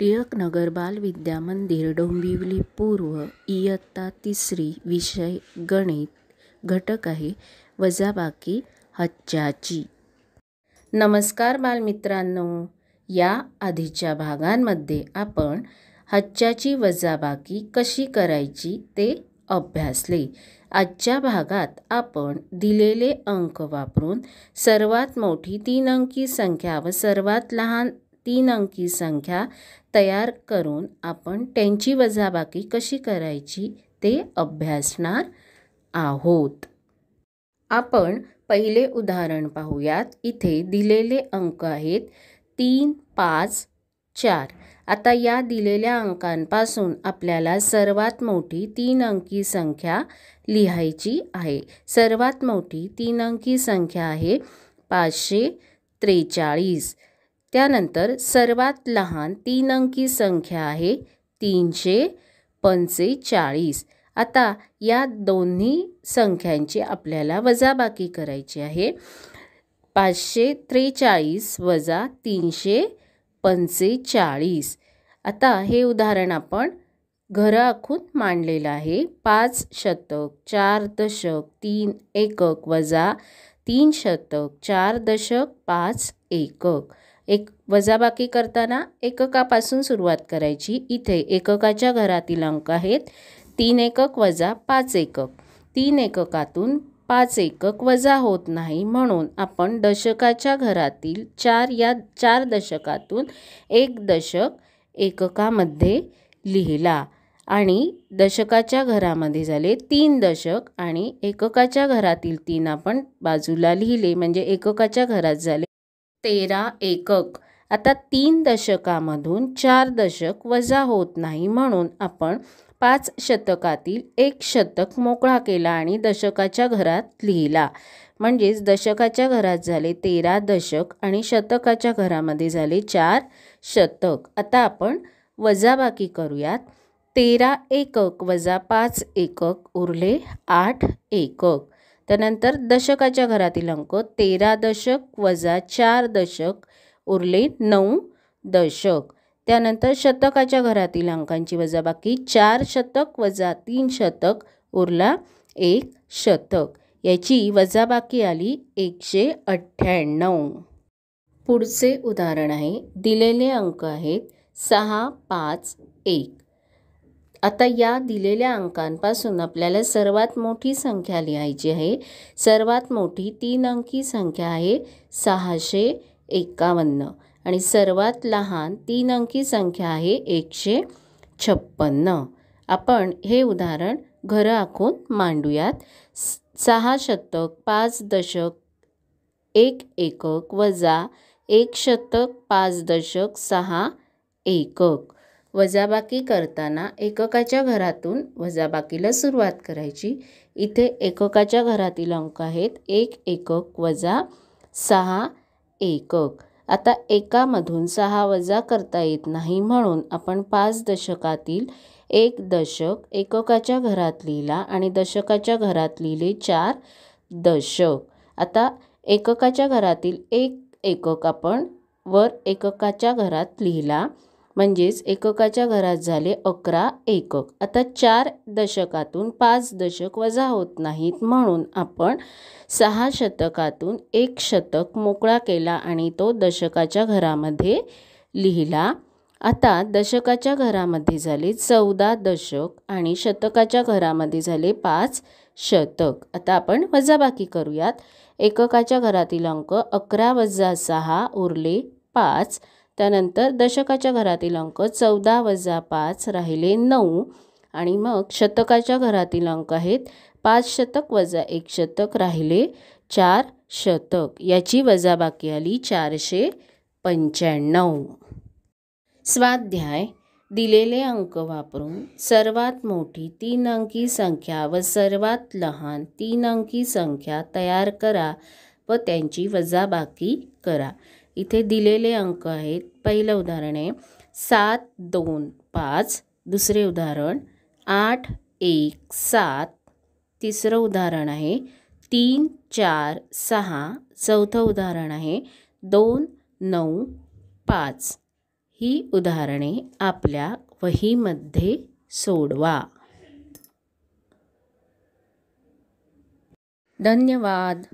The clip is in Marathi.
टिळकनगर बालविद्या मंदिर डोंबिवली पूर्व इयत्ता तिसरी विषय गणित घटक आहे वजाबाकी हच्चाची नमस्कार बालमित्रांनो या आधीच्या भागांमध्ये आपण हच्चाची वजाबाकी कशी करायची ते अभ्यासले आजच्या भागात आपण दिलेले अंक वापरून सर्वात मोठी तीन अंकी संख्या व सर्वात लहान तीन अंकी संख्या तयार करून आपण त्यांची वजाबाकी कशी करायची ते अभ्यासणार आहोत आपण पहिले उदाहरण पाहूयात इथे दिलेले अंक आहेत तीन पाच चार आता या दिलेल्या अंकांपासून आपल्याला सर्वात मोठी तीन अंकी संख्या लिहायची आहे सर्वात मोठी तीन अंकी संख्या आहे पाचशे त्रेचाळीस त्यानंतर सर्वात लहान तीन अंकी संख्या आहे तीनशे पंचेचाळीस आता या दोन्ही संख्यांची आपल्याला वजाबाकी करायची आहे पाचशे त्रेचाळीस वजा तीनशे पंचेचाळीस आता हे उदाहरण आपण घरं आखून मांडलेलं आहे पाच शतक चार दशक तीन एकक वजा तीन शतक चार दशक पाच एकक एक वजाबाकी करताना एककापासून सुरुवात करायची इथे एककाच्या घरातील अंक आहेत तीन एकक वजा पाच एकक तीन एककातून पाच एकक वजा होत नाही म्हणून आपण दशकाच्या घरातील चार या चार दशकातून एक दशक एककामध्ये लिहिला आणि दशकाच्या घरामध्ये झाले तीन दशक आणि एककाच्या घरातील तीन आपण बाजूला लिहिले म्हणजे एककाच्या घरात झाले तेरा एकक आता तीन दशकामधून चार दशक वजा होत नाही म्हणून आपण पाच शतकातील एक शतक मोकळा केला आणि दशकाच्या घरात लिहिला म्हणजेच दशकाच्या घरात झाले तेरा दशक आणि शतकाच्या घरामध्ये झाले चार शतक आता आपण वजाबाकी करूयात तेरा एकक वजा पाच एकक उरले आठ एकक त्यानंतर दशकाच्या घरातील अंक तेरा दशक वजा चार दशक उरले नऊ दशक त्यानंतर शतकाच्या घरातील अंकांची वजाबाकी चार शतक वजा तीन शतक उरला एक शतक याची वजाबाकी आली एकशे अठ्ठ्याण्णव पुढचे उदाहरण आहे दिलेले अंक आहेत सहा पाच एक आता या दिलेल्या अंकांपासून आपल्याला सर्वात मोठी संख्या लिहायची आहे सर्वात मोठी तीन अंकी संख्या आहे सहाशे एकावन्न आणि सर्वात लहान तीन अंकी संख्या आहे एकशे छप्पन्न आपण हे उदाहरण घरं आखून मांडूयात सहा शतक पाच दशक एक एकक वजा एक शतक पाच दशक सहा एकक वजाबाकी करताना एककाच्या घरातून वजाबाकीला सुरुवात करायची इथे एककाच्या घरातील अंक आहेत एक एकक वजा सहा एकक आता एकामधून सहा वजा करता येत नाही म्हणून आपण पाच दशकातील एक दशक एककाच्या घरात लिहिला आणि दशकाच्या घरात लिहिले चार दशक आता एककाच्या घरातील एक एकक आपण वर एककाच्या घरात लिहिला म्हणजेच एककाच्या घरात झाले अकरा एकक आता चार दशकातून पाच दशक वजा होत नाहीत म्हणून आपण सहा शतकातून एक शतक मोकळा केला आणि तो दशकाच्या घरामध्ये लिहिला आता दशकाच्या घरामध्ये झाले चौदा दशक आणि शतकाच्या घरामध्ये झाले पाच शतक आता आपण वजाबाकी करूयात एककाच्या घरातील अंक अकरा वजा सहा उरले पाच त्यानंतर दशकाच्या घरातील अंक चौदा वजा पाच राहिले नऊ आणि मग शतकाच्या घरातील अंक आहेत पाच शतक वजा एक शतक राहिले चार शतक याची वजाबाकी आली चारशे पंच्याण्णव स्वाध्याय दिलेले अंक वापरून सर्वात मोठी तीन अंकी संख्या व सर्वात लहान तीन अंकी संख्या तयार करा व त्यांची वजाबाकी करा इथे दिलेले अंक आहेत पहिलं उदाहरण आहे सात दोन पाच दुसरे उदाहरण आठ एक सात तिसरं उदाहरण आहे तीन चार सहा चौथं उदाहरण आहे दोन नऊ पाच ही उदाहरणे आपल्या वहीमध्ये सोडवा धन्यवाद